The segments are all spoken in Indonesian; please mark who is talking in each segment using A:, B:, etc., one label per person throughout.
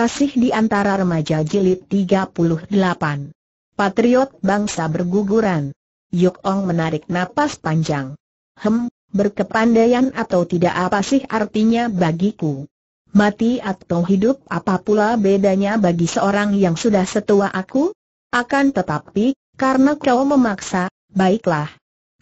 A: Kasih di antara remaja jilid 38. Patriot bangsa berguguran. Yuk Ong menarik napas panjang. Hem, berkepandaian atau tidak apa sih artinya bagiku? Mati atau hidup apa pula bedanya bagi seorang yang sudah setua aku? Akan tetapi, karena kau memaksa, baiklah.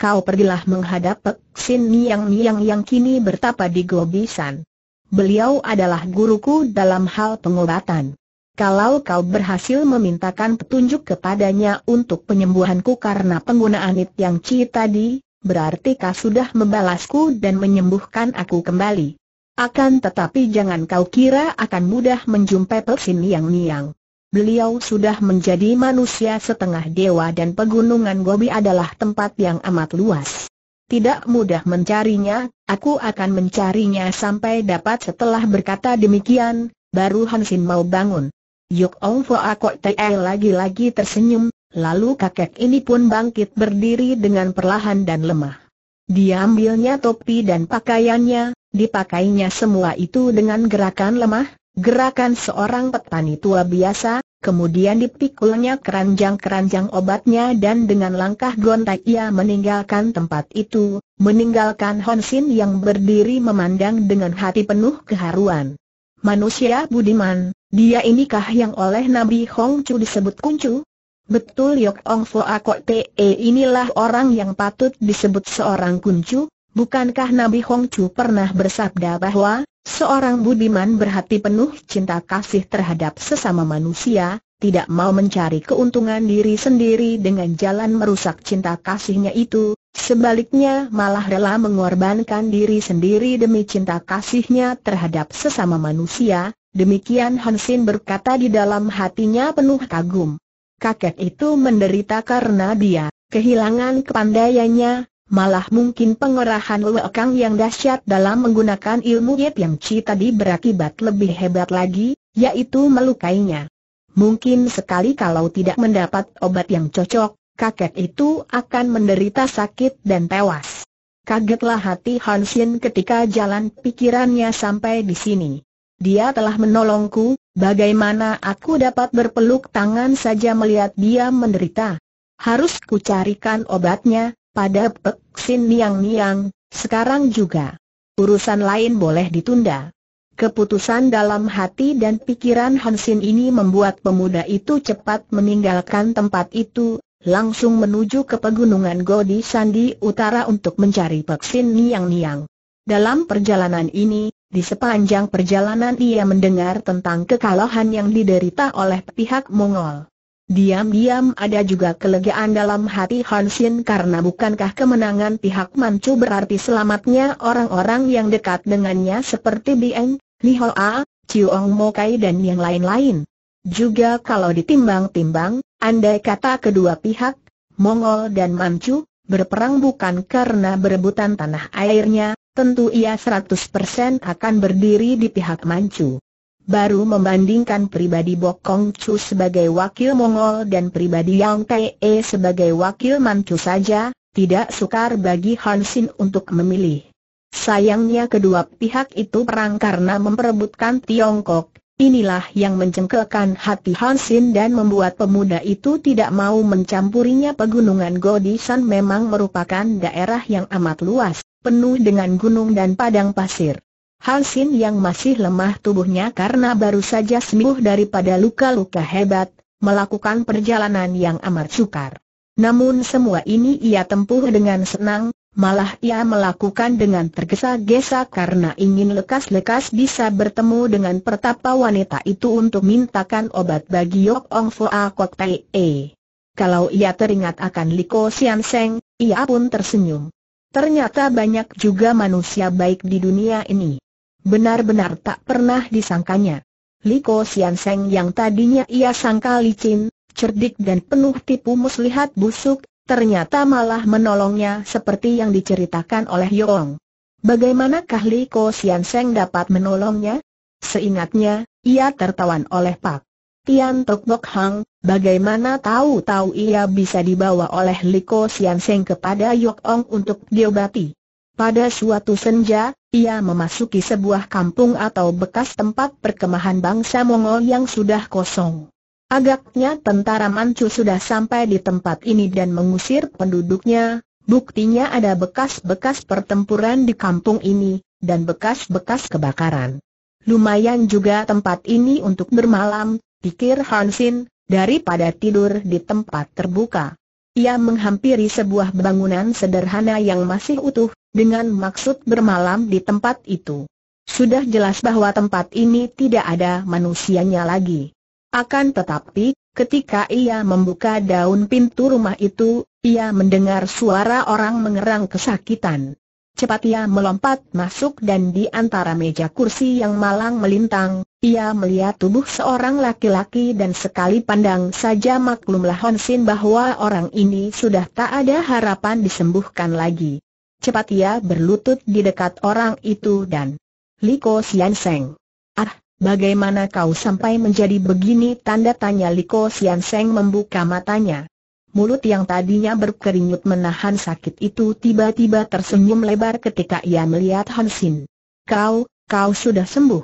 A: Kau pergilah menghadap Pek Sin Niang Niang yang kini bertapa di Gobisan. Beliau adalah guruku dalam hal pengobatan. Kalau kau berhasil memintakan petunjuk kepadanya untuk penyembuhanku karena penggunaan it yang ci tadi, berarti kau sudah membalasku dan menyembuhkan aku kembali. Akan tetapi jangan kau kira akan mudah menjumpai pesin yang niang. Beliau sudah menjadi manusia setengah dewa dan pegunungan Gobi adalah tempat yang amat luas. Tidak mudah mencarinya, aku akan mencarinya sampai dapat setelah berkata demikian, baru Hansin mau bangun. Yuk Ong Foa Kok Te lagi-lagi tersenyum, lalu kakek ini pun bangkit berdiri dengan perlahan dan lemah. Diambilnya topi dan pakaiannya, dipakainya semua itu dengan gerakan lemah, gerakan seorang petani tua biasa, Kemudian dipikulnya keranjang-keranjang obatnya dan dengan langkah gontai ia meninggalkan tempat itu, meninggalkan Honsin yang berdiri memandang dengan hati penuh keharuan. Manusia budiman, dia inikah yang oleh Nabi Hong Chu disebut kuncu? Betul Yok Ong Fo akok Te inilah orang yang patut disebut seorang kuncu, Bukankah Nabi Hong Chu pernah bersabda bahwa, seorang budiman berhati penuh cinta kasih terhadap sesama manusia, tidak mau mencari keuntungan diri sendiri dengan jalan merusak cinta kasihnya itu, sebaliknya malah rela mengorbankan diri sendiri demi cinta kasihnya terhadap sesama manusia, demikian Hansin berkata di dalam hatinya penuh kagum. Kakek itu menderita karena dia kehilangan kepandaiannya, Malah mungkin pengerahan Wekang yang dahsyat dalam menggunakan ilmu Yip yang Chi tadi berakibat lebih hebat lagi, yaitu melukainya. Mungkin sekali kalau tidak mendapat obat yang cocok, kakek itu akan menderita sakit dan tewas. Kagetlah hati Hansin ketika jalan pikirannya sampai di sini. Dia telah menolongku, bagaimana aku dapat berpeluk tangan saja melihat dia menderita? Harus ku carikan obatnya, pada Pek eh, Sin Niang Niang, sekarang juga. Urusan lain boleh ditunda. Keputusan dalam hati dan pikiran Hansin ini membuat pemuda itu cepat meninggalkan tempat itu, langsung menuju ke pegunungan Godi Sandi Utara untuk mencari Peksin Niang Niang. Dalam perjalanan ini, di sepanjang perjalanan ia mendengar tentang kekalahan yang diderita oleh pihak Mongol. Diam-diam ada juga kelegaan dalam hati Han karena bukankah kemenangan pihak Manchu berarti selamatnya orang-orang yang dekat dengannya seperti Bieng, Li Hoa, Chiuong Mokai dan yang lain-lain. Juga kalau ditimbang-timbang, andai kata kedua pihak, Mongol dan Manchu, berperang bukan karena berebutan tanah airnya, tentu ia 100% akan berdiri di pihak Manchu baru membandingkan pribadi Bokong Chu sebagai wakil Mongol dan pribadi Yang Te e sebagai wakil Manchu saja, tidak sukar bagi Han Xin untuk memilih. Sayangnya kedua pihak itu perang karena memperebutkan Tiongkok, Inilah yang mencengkelkan hati Hansin dan membuat pemuda itu tidak mau mencampurinya pegunungan Godisan memang merupakan daerah yang amat luas, penuh dengan gunung dan padang pasir. Sin yang masih lemah tubuhnya karena baru saja sembuh daripada luka-luka hebat, melakukan perjalanan yang amat sukar. Namun semua ini ia tempuh dengan senang, malah ia melakukan dengan tergesa-gesa karena ingin lekas-lekas bisa bertemu dengan pertapa wanita itu untuk mintakan obat bagi Yok Ong Fua Kok Pei. E. Kalau ia teringat akan Liko Sian Seng, ia pun tersenyum. Ternyata banyak juga manusia baik di dunia ini benar-benar tak pernah disangkanya. Liko Sian Seng yang tadinya ia sangka licin, cerdik dan penuh tipu muslihat busuk, ternyata malah menolongnya seperti yang diceritakan oleh Yong. Bagaimanakah Liko Sian Seng dapat menolongnya? Seingatnya, ia tertawan oleh Pak Tian Tok Bok Hang, bagaimana tahu-tahu ia bisa dibawa oleh Liko Sian Seng kepada Yok Ong untuk diobati. Pada suatu senja, ia memasuki sebuah kampung atau bekas tempat perkemahan bangsa Mongol yang sudah kosong. Agaknya tentara Manchu sudah sampai di tempat ini dan mengusir penduduknya, buktinya ada bekas-bekas pertempuran di kampung ini, dan bekas-bekas kebakaran. Lumayan juga tempat ini untuk bermalam, pikir Hansin, daripada tidur di tempat terbuka. Ia menghampiri sebuah bangunan sederhana yang masih utuh, dengan maksud bermalam di tempat itu. Sudah jelas bahwa tempat ini tidak ada manusianya lagi. Akan tetapi, ketika ia membuka daun pintu rumah itu, ia mendengar suara orang mengerang kesakitan. Cepat ia melompat masuk dan di antara meja kursi yang malang melintang, ia melihat tubuh seorang laki-laki dan sekali pandang saja maklumlah Honsin bahwa orang ini sudah tak ada harapan disembuhkan lagi. Cepat ia berlutut di dekat orang itu dan Liko Sian Seng. Ah, bagaimana kau sampai menjadi begini? Tanda tanya Liko Sian membuka matanya. Mulut yang tadinya berkeringut menahan sakit itu tiba-tiba tersenyum lebar ketika ia melihat Hansin. Kau, kau sudah sembuh.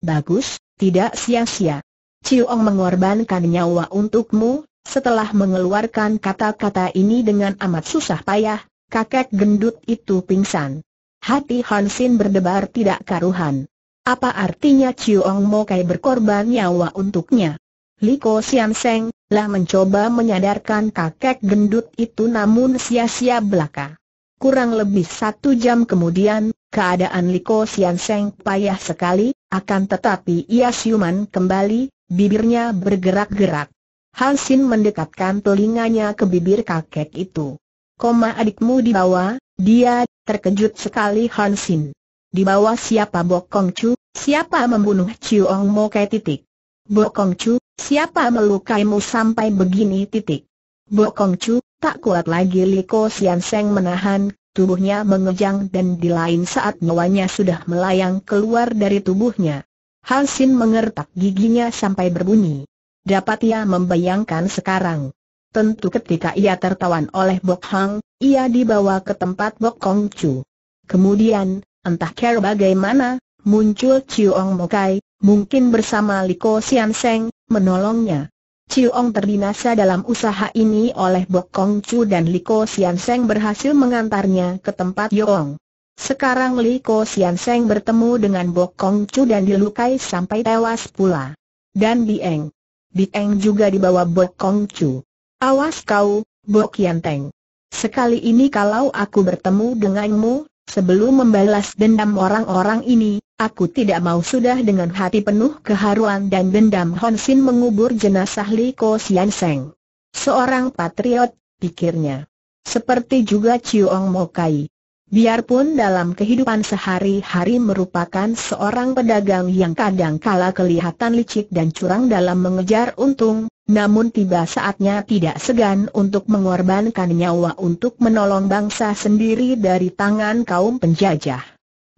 A: Bagus, tidak sia-sia. Ciong mengorbankan nyawa untukmu, setelah mengeluarkan kata-kata ini dengan amat susah payah, kakek gendut itu pingsan. Hati Hansin berdebar tidak karuhan. Apa artinya Chiong Mo Kai berkorban nyawa untuknya? Liko Sian Seng lah mencoba menyadarkan kakek gendut itu namun sia-sia belaka. Kurang lebih satu jam kemudian, keadaan Liko Sian Seng payah sekali, akan tetapi ia siuman kembali, bibirnya bergerak-gerak. Hansin mendekatkan telinganya ke bibir kakek itu. Koma adikmu bawah, dia, terkejut sekali Hansin. bawah siapa Bokong Chu, siapa membunuh Chiu Ong Mo Kai titik. Bokong Chu, siapa melukaimu sampai begini titik. Bokong Chu, tak kuat lagi Liko Sian Seng menahan, tubuhnya mengejang dan di lain saat nyawanya sudah melayang keluar dari tubuhnya. Hansin mengertak giginya sampai berbunyi. Dapat ia membayangkan sekarang. Tentu ketika ia tertawan oleh Bok Hang, ia dibawa ke tempat Bok Kong Chu. Kemudian, entah care bagaimana, muncul Chiu Ong Mokai, mungkin bersama Li Liko Sian Seng, menolongnya. Chiu Ong terbinasa dalam usaha ini oleh Bok Kong Chu dan Li Liko Sian Seng berhasil mengantarnya ke tempat Yoong. Sekarang Li Liko Sian Seng bertemu dengan Bok Kong Chu dan dilukai sampai tewas pula. Dan Bieng. Bieng juga dibawa Bok Kong Chu. Awas kau, Bok Yanteng. Sekali ini kalau aku bertemu denganmu, sebelum membalas dendam orang-orang ini, aku tidak mau sudah dengan hati penuh keharuan dan dendam Honsin mengubur jenazah Li Ko Sian Seng. Seorang patriot, pikirnya. Seperti juga Chiong Kai. Biarpun dalam kehidupan sehari-hari merupakan seorang pedagang yang kadang kala kelihatan licik dan curang dalam mengejar untung, namun tiba saatnya tidak segan untuk mengorbankan nyawa untuk menolong bangsa sendiri dari tangan kaum penjajah.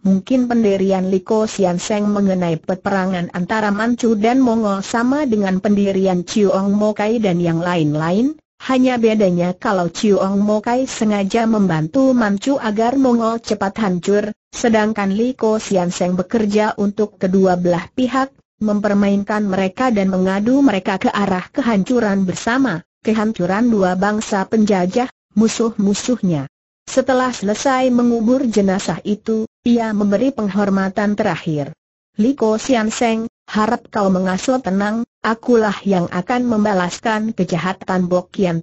A: Mungkin pendirian Liko Sian Seng mengenai peperangan antara Manchu dan Mongol sama dengan pendirian Chiong Mokai dan yang lain-lain, hanya bedanya kalau Chiong Mokai sengaja membantu Manchu agar Mongol cepat hancur, sedangkan Liko Sian Seng bekerja untuk kedua belah pihak mempermainkan mereka dan mengadu mereka ke arah kehancuran bersama, kehancuran dua bangsa penjajah, musuh-musuhnya. Setelah selesai mengubur jenazah itu, ia memberi penghormatan terakhir. Liko Sian Seng, harap kau mengasuh tenang, akulah yang akan membalaskan kejahatan Bok Kian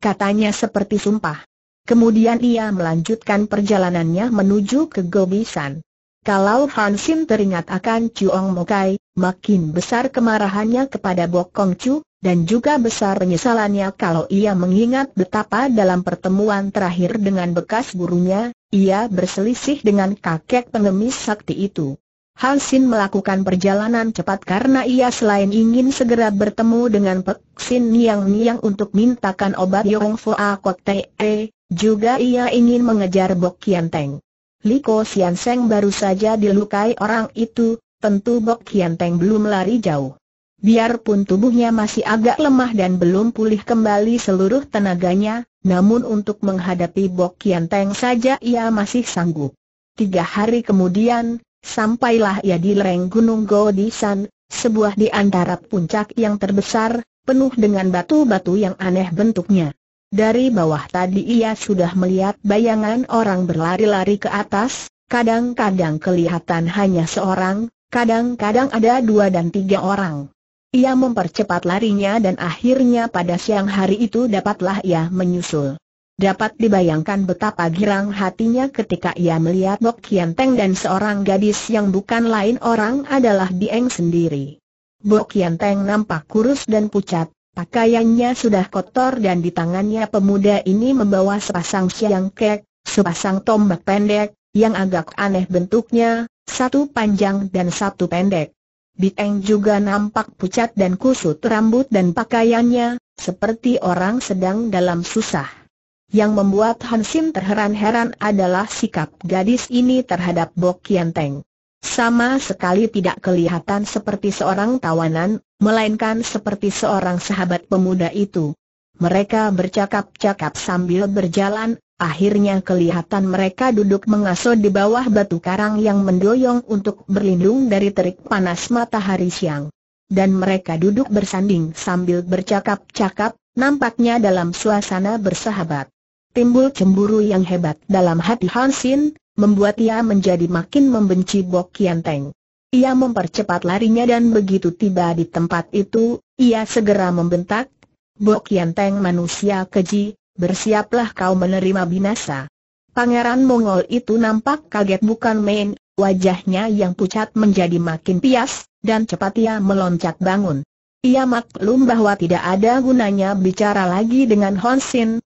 A: katanya seperti sumpah. Kemudian ia melanjutkan perjalanannya menuju ke Gobisan. Kalau Han Sim teringat akan Chuong Mokai, makin besar kemarahannya kepada Bok Kong Chu, dan juga besar penyesalannya kalau ia mengingat betapa dalam pertemuan terakhir dengan bekas gurunya, ia berselisih dengan kakek pengemis sakti itu. Han Sim melakukan perjalanan cepat karena ia selain ingin segera bertemu dengan Pek Sin Niang Niang untuk mintakan obat Yong A Kok Te, juga ia ingin mengejar Bok Kian Teng. Liko Sian Seng baru saja dilukai orang itu, tentu Bok Kian Teng belum lari jauh. Biarpun tubuhnya masih agak lemah dan belum pulih kembali seluruh tenaganya, namun untuk menghadapi Bok Kian Teng saja ia masih sanggup. Tiga hari kemudian, sampailah ia di lereng Gunung Godisan, sebuah di antara puncak yang terbesar, penuh dengan batu-batu yang aneh bentuknya. Dari bawah tadi ia sudah melihat bayangan orang berlari-lari ke atas, kadang-kadang kelihatan hanya seorang, kadang-kadang ada dua dan tiga orang. Ia mempercepat larinya dan akhirnya pada siang hari itu dapatlah ia menyusul. Dapat dibayangkan betapa girang hatinya ketika ia melihat Bok Kian Teng dan seorang gadis yang bukan lain orang adalah Dieng sendiri. Bok Kian Teng nampak kurus dan pucat, Pakaiannya sudah kotor dan di tangannya pemuda ini membawa sepasang siang kek, sepasang tombak pendek, yang agak aneh bentuknya, satu panjang dan satu pendek. Bieng juga nampak pucat dan kusut rambut dan pakaiannya, seperti orang sedang dalam susah. Yang membuat Hansim terheran-heran adalah sikap gadis ini terhadap Bok Yanteng. Teng. Sama sekali tidak kelihatan seperti seorang tawanan, melainkan seperti seorang sahabat pemuda itu. Mereka bercakap-cakap sambil berjalan, akhirnya kelihatan mereka duduk mengasuh di bawah batu karang yang mendoyong untuk berlindung dari terik panas matahari siang. Dan mereka duduk bersanding sambil bercakap-cakap, nampaknya dalam suasana bersahabat. Timbul cemburu yang hebat dalam hati Hansin, membuat ia menjadi makin membenci Bok Kian Teng. Ia mempercepat larinya dan begitu tiba di tempat itu, ia segera membentak, Bok Kian Teng manusia keji, bersiaplah kau menerima binasa. Pangeran Mongol itu nampak kaget bukan main, wajahnya yang pucat menjadi makin pias, dan cepat ia meloncat bangun. Ia maklum bahwa tidak ada gunanya bicara lagi dengan Hon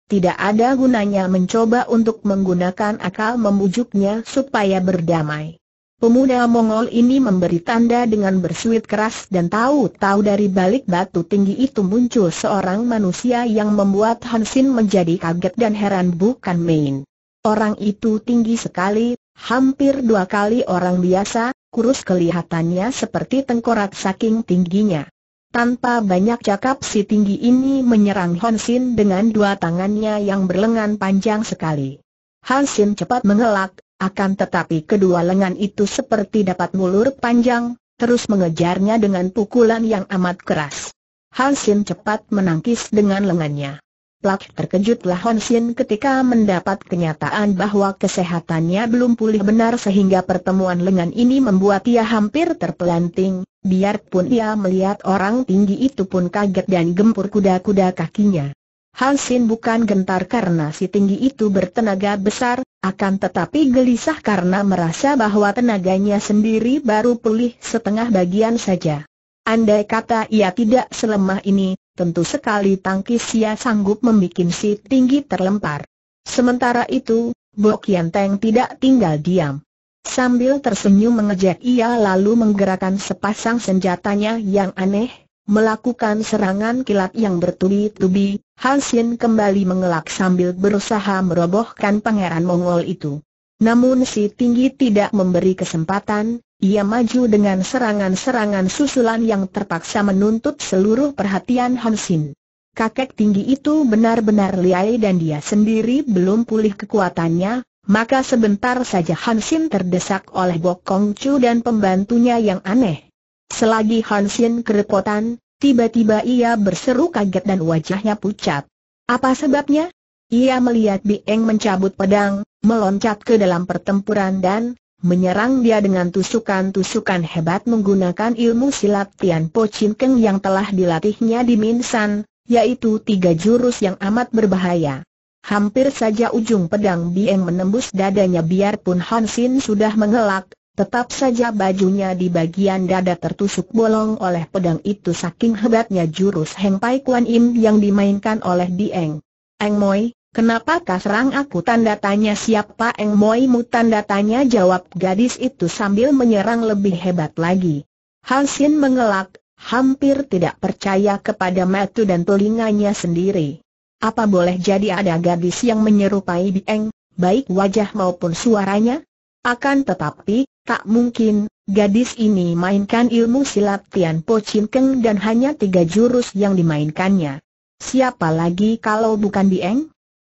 A: tidak ada gunanya mencoba untuk menggunakan akal membujuknya supaya berdamai. Pemuda Mongol ini memberi tanda dengan bersuit keras dan tahu-tahu dari balik batu tinggi itu muncul seorang manusia yang membuat Hansin menjadi kaget dan heran bukan main. Orang itu tinggi sekali, hampir dua kali orang biasa, kurus kelihatannya seperti tengkorak saking tingginya. Tanpa banyak cakap si tinggi ini menyerang Hansin dengan dua tangannya yang berlengan panjang sekali. Hansin cepat mengelak, akan tetapi kedua lengan itu seperti dapat mulur panjang, terus mengejarnya dengan pukulan yang amat keras. Hansin cepat menangkis dengan lengannya. Plak terkejutlah Hon Sin ketika mendapat kenyataan bahwa kesehatannya belum pulih benar sehingga pertemuan lengan ini membuat ia hampir terpelanting, biarpun ia melihat orang tinggi itu pun kaget dan gempur kuda-kuda kakinya. Hansin bukan gentar karena si tinggi itu bertenaga besar, akan tetapi gelisah karena merasa bahwa tenaganya sendiri baru pulih setengah bagian saja. Andai kata ia tidak selemah ini, tentu sekali tangkis sia sanggup membuat si tinggi terlempar. Sementara itu, Bo Kian Teng tidak tinggal diam. Sambil tersenyum mengejek ia lalu menggerakkan sepasang senjatanya yang aneh, melakukan serangan kilat yang bertubi-tubi, Han Xin kembali mengelak sambil berusaha merobohkan pangeran Mongol itu. Namun si tinggi tidak memberi kesempatan, ia maju dengan serangan-serangan susulan yang terpaksa menuntut seluruh perhatian Hansin. Kakek tinggi itu benar-benar liai dan dia sendiri belum pulih kekuatannya, maka sebentar saja Hansin terdesak oleh Bokong Chu dan pembantunya yang aneh. Selagi Hansin kerepotan, tiba-tiba ia berseru kaget dan wajahnya pucat. Apa sebabnya? Ia melihat Bieng mencabut pedang, meloncat ke dalam pertempuran dan, menyerang dia dengan tusukan-tusukan hebat menggunakan ilmu silat Tian Po Chin Keng yang telah dilatihnya di Min San, yaitu tiga jurus yang amat berbahaya. Hampir saja ujung pedang Bieng menembus dadanya biarpun Han Sin sudah mengelak, tetap saja bajunya di bagian dada tertusuk bolong oleh pedang itu saking hebatnya jurus Heng Pai Kuan Im yang dimainkan oleh Bieng. Eng Moi, Kenapa kau serang aku tanda tanya siapa Eng Moimu tanda tanya jawab gadis itu sambil menyerang lebih hebat lagi. Halsin mengelak, hampir tidak percaya kepada mata dan telinganya sendiri. Apa boleh jadi ada gadis yang menyerupai Bieng, baik wajah maupun suaranya? Akan tetapi, tak mungkin, gadis ini mainkan ilmu silat Tian Po Chin Keng dan hanya tiga jurus yang dimainkannya. Siapa lagi kalau bukan Bieng?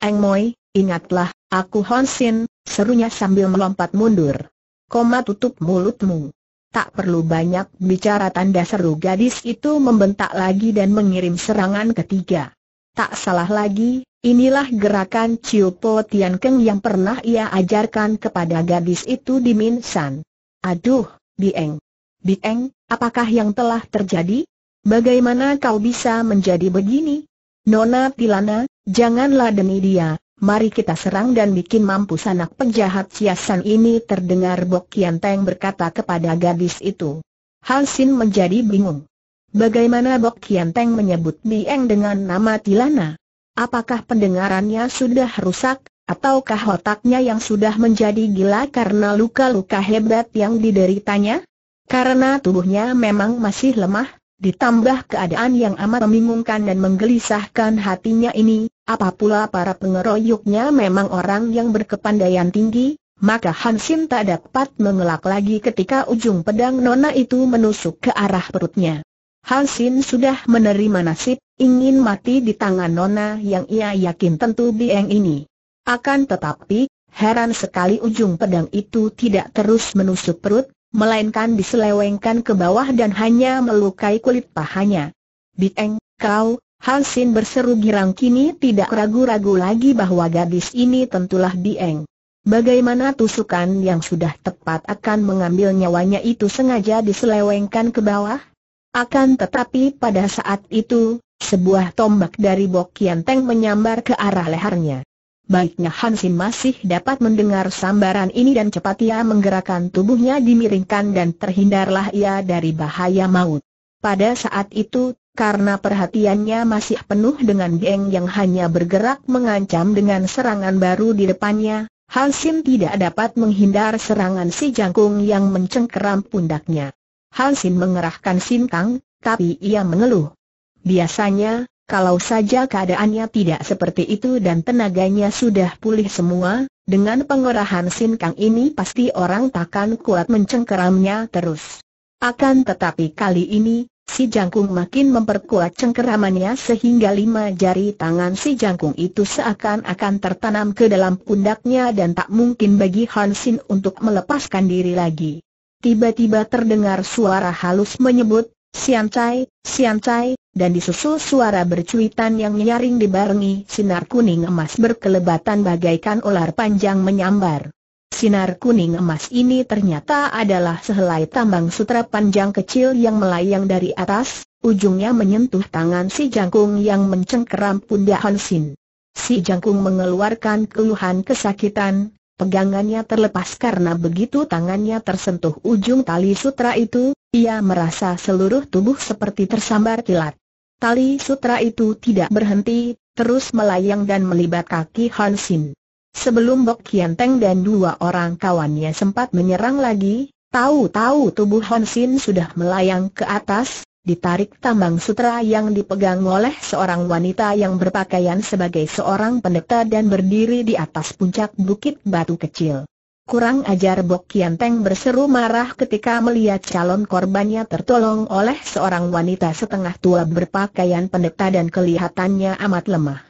A: Eng Moi, ingatlah, aku Honsin, serunya sambil melompat mundur. Koma tutup mulutmu. Tak perlu banyak bicara tanda seru gadis itu membentak lagi dan mengirim serangan ketiga. Tak salah lagi, inilah gerakan Chiu Po Tian Keng yang pernah ia ajarkan kepada gadis itu di Min San. Aduh, Bieng. Bieng, apakah yang telah terjadi? Bagaimana kau bisa menjadi begini? Nona Tilana, Janganlah demi dia, mari kita serang dan bikin mampu anak penjahat siasan ini terdengar Bok Kian Teng berkata kepada gadis itu. Hal Sin menjadi bingung. Bagaimana Bok Kian Teng menyebut Bieng dengan nama Tilana? Apakah pendengarannya sudah rusak, ataukah otaknya yang sudah menjadi gila karena luka-luka hebat yang dideritanya? Karena tubuhnya memang masih lemah, ditambah keadaan yang amat membingungkan dan menggelisahkan hatinya ini, apa pula para pengeroyoknya memang orang yang berkepandaian tinggi, maka Hansin tak dapat mengelak lagi ketika ujung pedang nona itu menusuk ke arah perutnya. Hansin sudah menerima nasib, ingin mati di tangan nona yang ia yakin tentu bieng ini. Akan tetapi, heran sekali ujung pedang itu tidak terus menusuk perut, melainkan diselewengkan ke bawah dan hanya melukai kulit pahanya. Bieng, kau, Hansin berseru girang kini tidak ragu-ragu lagi bahwa gadis ini tentulah Dieng. Bagaimana tusukan yang sudah tepat akan mengambil nyawanya itu sengaja diselewengkan ke bawah? Akan tetapi pada saat itu, sebuah tombak dari Bok Kian Teng menyambar ke arah lehernya. Baiknya Hansin masih dapat mendengar sambaran ini dan cepat ia menggerakkan tubuhnya dimiringkan dan terhindarlah ia dari bahaya maut. Pada saat itu, karena perhatiannya masih penuh dengan geng yang hanya bergerak mengancam dengan serangan baru di depannya, Halsin tidak dapat menghindar serangan si jangkung yang mencengkeram pundaknya. Halsin mengerahkan sinkang, tapi ia mengeluh. Biasanya, kalau saja keadaannya tidak seperti itu dan tenaganya sudah pulih semua, dengan pengerahan sinkang ini pasti orang takkan kuat mencengkeramnya terus. Akan tetapi kali ini, Si jangkung makin memperkuat cengkeramannya sehingga lima jari tangan si jangkung itu seakan-akan tertanam ke dalam pundaknya dan tak mungkin bagi Hansin untuk melepaskan diri lagi. Tiba-tiba terdengar suara halus menyebut, Sian Chai, Sian Chai, dan disusul suara bercuitan yang nyaring dibarengi sinar kuning emas berkelebatan bagaikan ular panjang menyambar. Sinar kuning emas ini ternyata adalah sehelai tambang sutra panjang kecil yang melayang dari atas, ujungnya menyentuh tangan si jangkung yang mencengkeram pundak Hansin. Si jangkung mengeluarkan keluhan kesakitan, pegangannya terlepas karena begitu tangannya tersentuh ujung tali sutra itu, ia merasa seluruh tubuh seperti tersambar kilat. Tali sutra itu tidak berhenti, terus melayang dan melibat kaki Hansin. Sebelum Bok Kian Teng dan dua orang kawannya sempat menyerang lagi, tahu-tahu tubuh Hon Sin sudah melayang ke atas, ditarik tambang sutra yang dipegang oleh seorang wanita yang berpakaian sebagai seorang pendeta dan berdiri di atas puncak bukit batu kecil. Kurang ajar Bok Kian Teng berseru marah ketika melihat calon korbannya tertolong oleh seorang wanita setengah tua berpakaian pendeta dan kelihatannya amat lemah.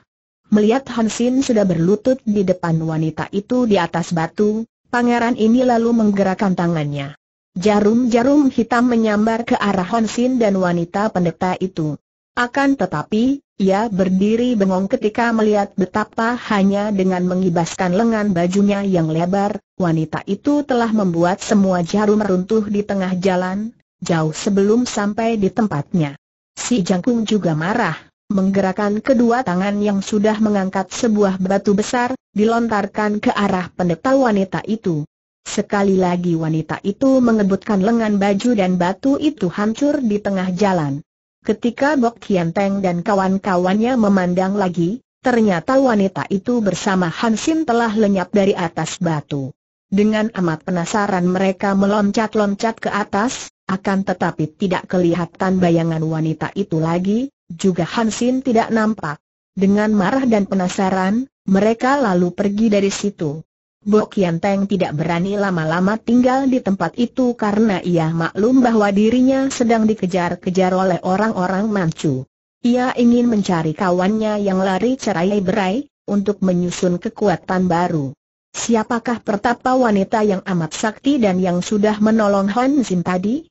A: Melihat Hansin sudah berlutut di depan wanita itu di atas batu, pangeran ini lalu menggerakkan tangannya. Jarum-jarum hitam menyambar ke arah Hansin dan wanita pendeta itu. Akan tetapi, ia berdiri bengong ketika melihat betapa hanya dengan mengibaskan lengan bajunya yang lebar, wanita itu telah membuat semua jarum runtuh di tengah jalan, jauh sebelum sampai di tempatnya. Si Jangkung juga marah menggerakkan kedua tangan yang sudah mengangkat sebuah batu besar, dilontarkan ke arah pendeta wanita itu. Sekali lagi wanita itu mengebutkan lengan baju dan batu itu hancur di tengah jalan. Ketika Bok Kian Teng dan kawan-kawannya memandang lagi, ternyata wanita itu bersama Hansin telah lenyap dari atas batu. Dengan amat penasaran mereka meloncat-loncat ke atas, akan tetapi tidak kelihatan bayangan wanita itu lagi, juga Hansin tidak nampak. Dengan marah dan penasaran, mereka lalu pergi dari situ. Bo Kian Teng tidak berani lama-lama tinggal di tempat itu karena ia maklum bahwa dirinya sedang dikejar-kejar oleh orang-orang Manchu. Ia ingin mencari kawannya yang lari cerai berai, untuk menyusun kekuatan baru. Siapakah pertapa wanita yang amat sakti dan yang sudah menolong Hansin tadi?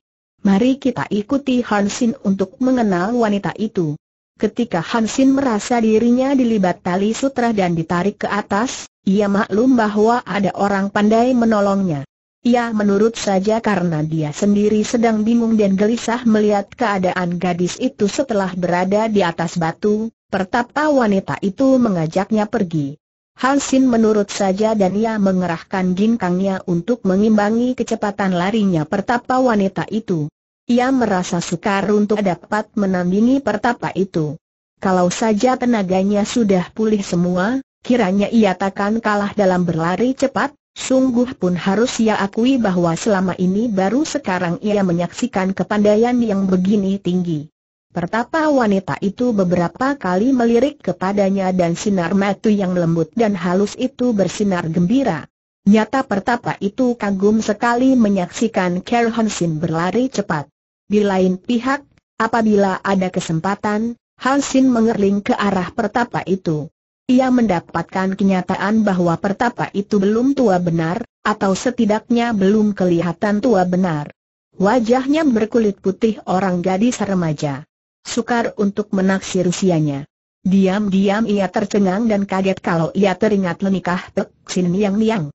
A: Mari kita ikuti Hansin untuk mengenal wanita itu. Ketika Hansin merasa dirinya dilibat tali sutra dan ditarik ke atas, ia maklum bahwa ada orang pandai menolongnya. Ia ya, menurut saja karena dia sendiri sedang bingung dan gelisah melihat keadaan gadis itu setelah berada di atas batu, pertapa wanita itu mengajaknya pergi. Hansin menurut saja dan ia mengerahkan ginkangnya untuk mengimbangi kecepatan larinya pertapa wanita itu. Ia merasa sukar untuk dapat menandingi pertapa itu. Kalau saja tenaganya sudah pulih semua, kiranya ia takkan kalah dalam berlari cepat, sungguh pun harus ia akui bahwa selama ini baru sekarang ia menyaksikan kepandaian yang begini tinggi. Pertapa wanita itu beberapa kali melirik kepadanya dan sinar mata yang lembut dan halus itu bersinar gembira. Nyata pertapa itu kagum sekali menyaksikan Kerhonsin berlari cepat. Di lain pihak, apabila ada kesempatan, Halsin mengerling ke arah pertapa itu. Ia mendapatkan kenyataan bahwa pertapa itu belum tua benar, atau setidaknya belum kelihatan tua benar. Wajahnya berkulit putih orang gadis remaja. Sukar untuk menaksir usianya. Diam-diam ia tercengang dan kaget kalau ia teringat lenikah Teksin Yang niang.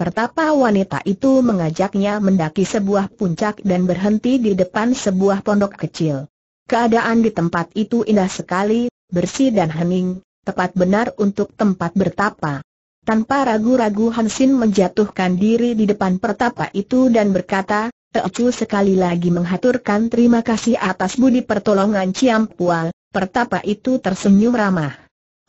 A: Pertapa wanita itu mengajaknya mendaki sebuah puncak dan berhenti di depan sebuah pondok kecil. Keadaan di tempat itu indah sekali, bersih dan hening, tepat benar untuk tempat bertapa. Tanpa ragu-ragu Hansin menjatuhkan diri di depan pertapa itu dan berkata, Ecu sekali lagi menghaturkan terima kasih atas budi pertolongan Ciam Ciampual, pertapa itu tersenyum ramah.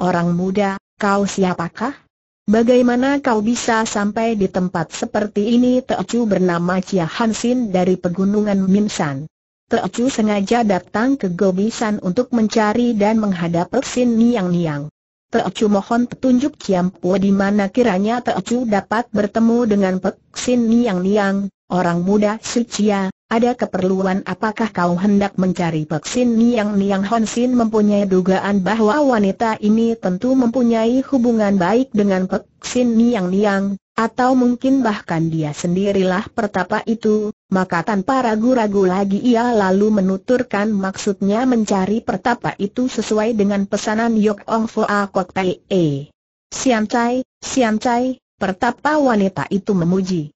A: Orang muda, kau siapakah? Bagaimana kau bisa sampai di tempat seperti ini Teocu bernama Chia Hansin dari pegunungan Minsan. Teocu sengaja datang ke Gobisan untuk mencari dan menghadap Sin Niang Niang. Teocu mohon petunjuk Pu di mana kiranya Teocu dapat bertemu dengan Sin Niang Niang, orang muda Sucia, ada keperluan apakah kau hendak mencari Peksin Niang Niang Hon Sin mempunyai dugaan bahwa wanita ini tentu mempunyai hubungan baik dengan Peksin Niang Niang, atau mungkin bahkan dia sendirilah pertapa itu, maka tanpa ragu-ragu lagi ia lalu menuturkan maksudnya mencari pertapa itu sesuai dengan pesanan Yok Ong Foa Kok Pei E. Siantai, Siantai, pertapa wanita itu memuji.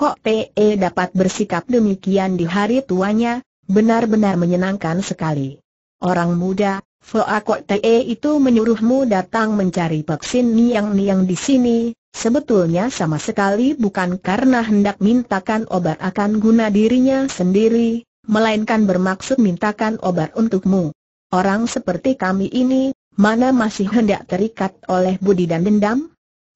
A: Kok P.E. dapat bersikap demikian di hari tuanya, benar-benar menyenangkan sekali. Orang muda, Foa Kok T.E. itu menyuruhmu datang mencari vaksin niang-niang di sini, sebetulnya sama sekali bukan karena hendak mintakan obat akan guna dirinya sendiri, melainkan bermaksud mintakan obat untukmu. Orang seperti kami ini, mana masih hendak terikat oleh budi dan dendam?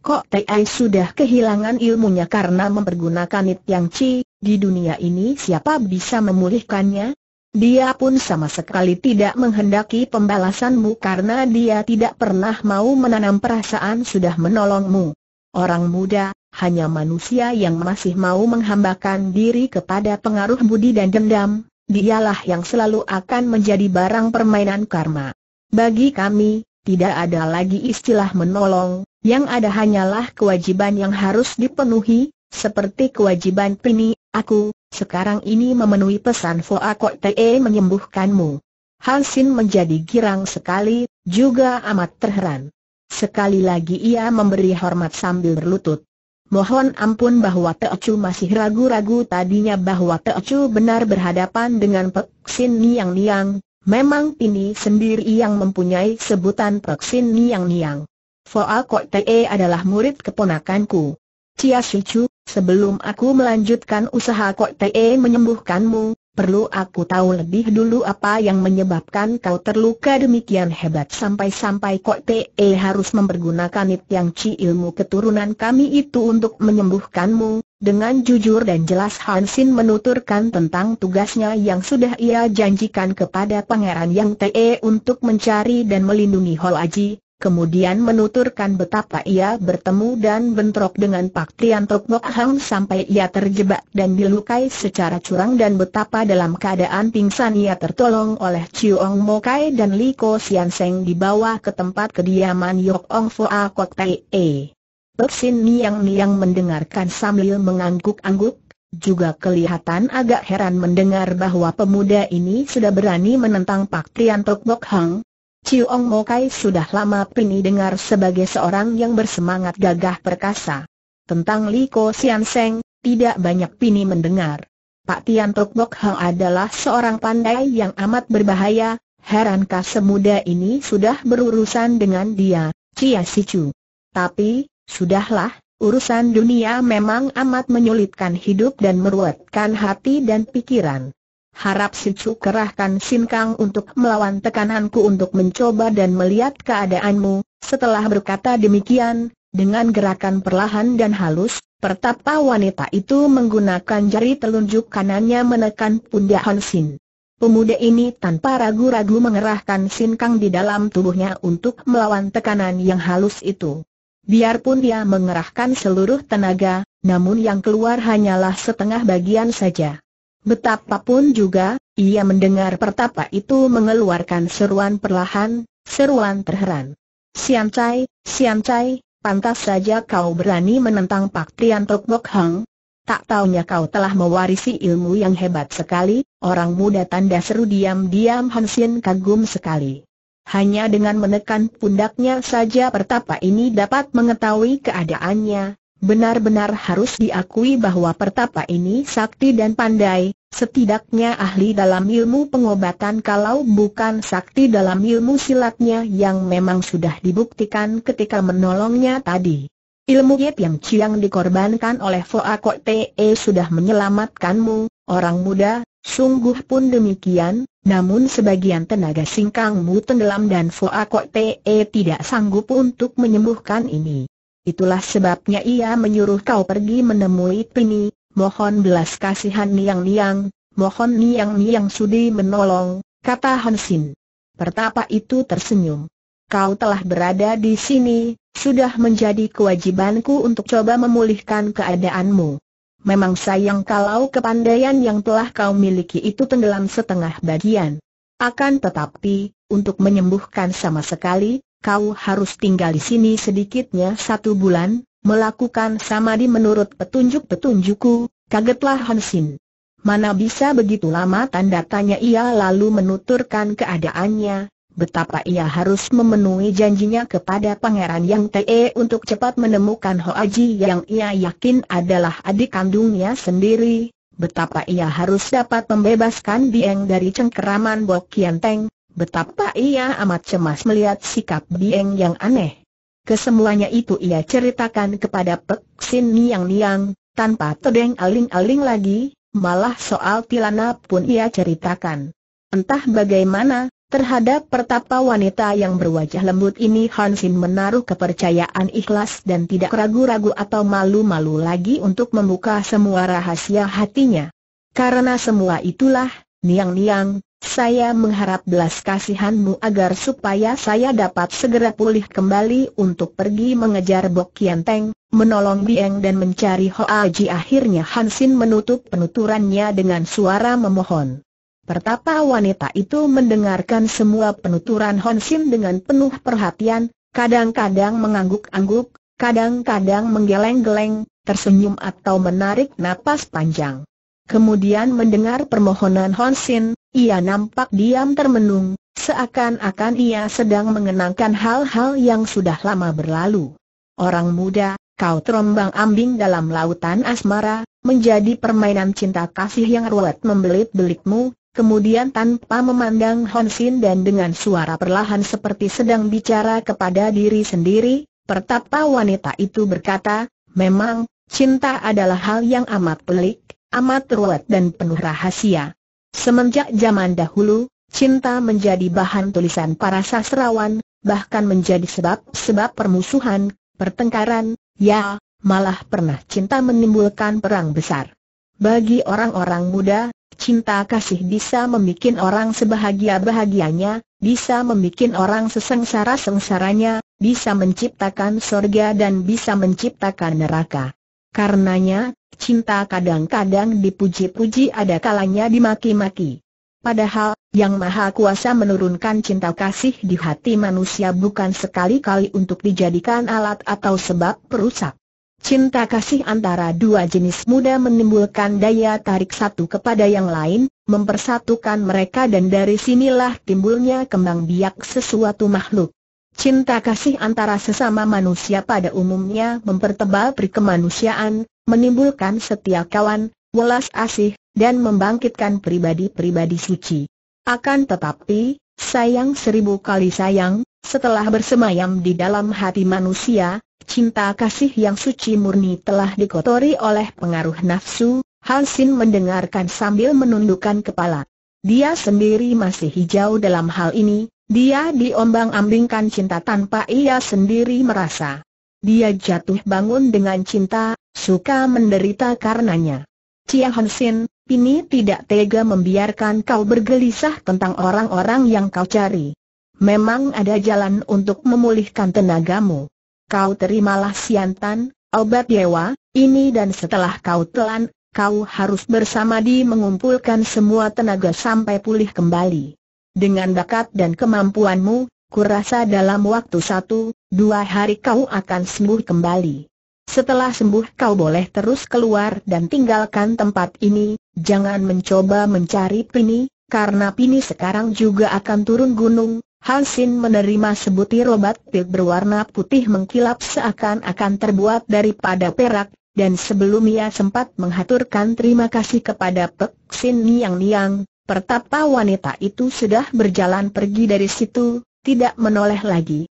A: Kok Tai Ai sudah kehilangan ilmunya karena mempergunakan It Yang Chi, di dunia ini siapa bisa memulihkannya? Dia pun sama sekali tidak menghendaki pembalasanmu karena dia tidak pernah mau menanam perasaan sudah menolongmu. Orang muda, hanya manusia yang masih mau menghambakan diri kepada pengaruh budi dan dendam, dialah yang selalu akan menjadi barang permainan karma. Bagi kami, tidak ada lagi istilah menolong, yang ada hanyalah kewajiban yang harus dipenuhi, seperti kewajiban Pini, aku, sekarang ini memenuhi pesan Foa Kok Te menyembuhkanmu. Halsin menjadi girang sekali, juga amat terheran. Sekali lagi ia memberi hormat sambil berlutut. Mohon ampun bahwa Teocu masih ragu-ragu tadinya bahwa Teocu benar berhadapan dengan Peksin Niang Niang, memang Pini sendiri yang mempunyai sebutan Peksin Niang Niang. Foa Kok Te e adalah murid keponakanku. Cia Sucu, sebelum aku melanjutkan usaha Kok Te e menyembuhkanmu, perlu aku tahu lebih dulu apa yang menyebabkan kau terluka demikian hebat sampai-sampai Kok Te e harus mempergunakan it yang ci ilmu keturunan kami itu untuk menyembuhkanmu. Dengan jujur dan jelas Hansin menuturkan tentang tugasnya yang sudah ia janjikan kepada Pangeran Yang Te untuk mencari dan melindungi Hoaji, kemudian menuturkan betapa ia bertemu dan bentrok dengan Pak Tian Tok Hang sampai ia terjebak dan dilukai secara curang dan betapa dalam keadaan pingsan ia tertolong oleh Chiu Ong Mo dan Li Ko Sian Seng bawah ke tempat kediaman Yok Ong Foa Kok Tai E. Persin Niang Niang mendengarkan sambil mengangguk-angguk, juga kelihatan agak heran mendengar bahwa pemuda ini sudah berani menentang Pak Tian Tok Hang, Ciu Ong Mo Kai sudah lama Pini dengar sebagai seorang yang bersemangat gagah perkasa. Tentang Li Ko Sian Seng, tidak banyak Pini mendengar. Pak Tian Tok Bok Hang adalah seorang pandai yang amat berbahaya, herankah semuda ini sudah berurusan dengan dia, Cia Chu. Tapi, sudahlah, urusan dunia memang amat menyulitkan hidup dan meruatkan hati dan pikiran. Harap si Chu kerahkan Sin Kang untuk melawan tekananku untuk mencoba dan melihat keadaanmu. Setelah berkata demikian, dengan gerakan perlahan dan halus, pertapa wanita itu menggunakan jari telunjuk kanannya menekan pundak Han Sin. Pemuda ini tanpa ragu-ragu mengerahkan Sin Kang di dalam tubuhnya untuk melawan tekanan yang halus itu. Biarpun dia mengerahkan seluruh tenaga, namun yang keluar hanyalah setengah bagian saja. Betapapun juga, ia mendengar pertapa itu mengeluarkan seruan perlahan, seruan terheran. Sian Chai, Sian Chai, pantas saja kau berani menentang Pak Tian Tok Bok Hang. Tak taunya kau telah mewarisi ilmu yang hebat sekali, orang muda tanda seru diam-diam Hansin kagum sekali. Hanya dengan menekan pundaknya saja pertapa ini dapat mengetahui keadaannya, Benar-benar harus diakui bahwa pertapa ini sakti dan pandai, setidaknya ahli dalam ilmu pengobatan kalau bukan sakti dalam ilmu silatnya yang memang sudah dibuktikan ketika menolongnya tadi. Ilmu Yip yang ciang dikorbankan oleh Foa Kok Te e sudah menyelamatkanmu, orang muda, sungguh pun demikian, namun sebagian tenaga singkangmu tenggelam dan Foa Kok Te e tidak sanggup untuk menyembuhkan ini. Itulah sebabnya ia menyuruh kau pergi menemui Pini, mohon belas kasihan niang-niang, mohon niang-niang sudi menolong, kata Hansin. Pertapa itu tersenyum. Kau telah berada di sini, sudah menjadi kewajibanku untuk coba memulihkan keadaanmu. Memang sayang kalau kepandaian yang telah kau miliki itu tenggelam setengah bagian. Akan tetapi, untuk menyembuhkan sama sekali, kau harus tinggal di sini sedikitnya satu bulan, melakukan samadhi menurut petunjuk-petunjukku, kagetlah Hansin. Mana bisa begitu lama tanda tanya ia lalu menuturkan keadaannya, betapa ia harus memenuhi janjinya kepada Pangeran Yang Te untuk cepat menemukan Ho Aji yang ia yakin adalah adik kandungnya sendiri, betapa ia harus dapat membebaskan Dieng dari cengkeraman Kian Teng, Betapa ia amat cemas melihat sikap Dieng yang aneh. Kesemuanya itu ia ceritakan kepada Pek Sin Niang Niang, tanpa tedeng aling-aling lagi, malah soal Tilana pun ia ceritakan. Entah bagaimana, terhadap pertapa wanita yang berwajah lembut ini Hansin menaruh kepercayaan ikhlas dan tidak ragu-ragu atau malu-malu lagi untuk membuka semua rahasia hatinya. Karena semua itulah, Niang-niang, saya mengharap belas kasihanmu agar supaya saya dapat segera pulih kembali untuk pergi mengejar Bok Kian Teng, menolong Bieng dan mencari Hoa Ji Akhirnya Hansin menutup penuturannya dengan suara memohon. Pertapa wanita itu mendengarkan semua penuturan Hansin dengan penuh perhatian, kadang-kadang mengangguk-angguk, kadang-kadang menggeleng-geleng, tersenyum atau menarik napas panjang. Kemudian mendengar permohonan Honsin, ia nampak diam termenung, seakan-akan ia sedang mengenangkan hal-hal yang sudah lama berlalu. Orang muda, kau terombang ambing dalam lautan asmara, menjadi permainan cinta kasih yang ruwet membelit-belitmu, Kemudian tanpa memandang Honsin dan dengan suara perlahan seperti sedang bicara kepada diri sendiri, pertapa wanita itu berkata, memang, cinta adalah hal yang amat pelik, amat ruwet dan penuh rahasia. Semenjak zaman dahulu, cinta menjadi bahan tulisan para sastrawan, bahkan menjadi sebab-sebab permusuhan, pertengkaran, ya, malah pernah cinta menimbulkan perang besar. Bagi orang-orang muda, cinta kasih bisa membuat orang sebahagia-bahagianya, bisa membuat orang sesengsara-sengsaranya, bisa menciptakan sorga dan bisa menciptakan neraka. Karenanya, cinta kadang-kadang dipuji-puji ada kalanya dimaki-maki. Padahal, yang maha kuasa menurunkan cinta kasih di hati manusia bukan sekali-kali untuk dijadikan alat atau sebab perusak. Cinta kasih antara dua jenis muda menimbulkan daya tarik satu kepada yang lain, mempersatukan mereka dan dari sinilah timbulnya kembang biak sesuatu makhluk. Cinta kasih antara sesama manusia pada umumnya mempertebal perikemanusiaan, menimbulkan setia kawan, welas asih, dan membangkitkan pribadi-pribadi suci. Akan tetapi, sayang seribu kali sayang, setelah bersemayam di dalam hati manusia, cinta kasih yang suci murni telah dikotori oleh pengaruh nafsu, Halsin mendengarkan sambil menundukkan kepala. Dia sendiri masih hijau dalam hal ini, dia diombang-ambingkan cinta tanpa ia sendiri merasa. Dia jatuh bangun dengan cinta, suka menderita karenanya. Cia Hansin, Pini tidak tega membiarkan kau bergelisah tentang orang-orang yang kau cari. Memang ada jalan untuk memulihkan tenagamu. Kau terimalah siantan, obat dewa, ini dan setelah kau telan, kau harus bersama di mengumpulkan semua tenaga sampai pulih kembali. Dengan bakat dan kemampuanmu, kurasa dalam waktu satu, dua hari kau akan sembuh kembali. Setelah sembuh kau boleh terus keluar dan tinggalkan tempat ini, jangan mencoba mencari Pini, karena Pini sekarang juga akan turun gunung. Hansin menerima sebutir obat pil berwarna putih mengkilap seakan-akan terbuat daripada perak, dan sebelum ia sempat menghaturkan terima kasih kepada Pek Sin Niang Niang, Pertapa wanita itu sudah berjalan pergi dari situ, tidak menoleh lagi.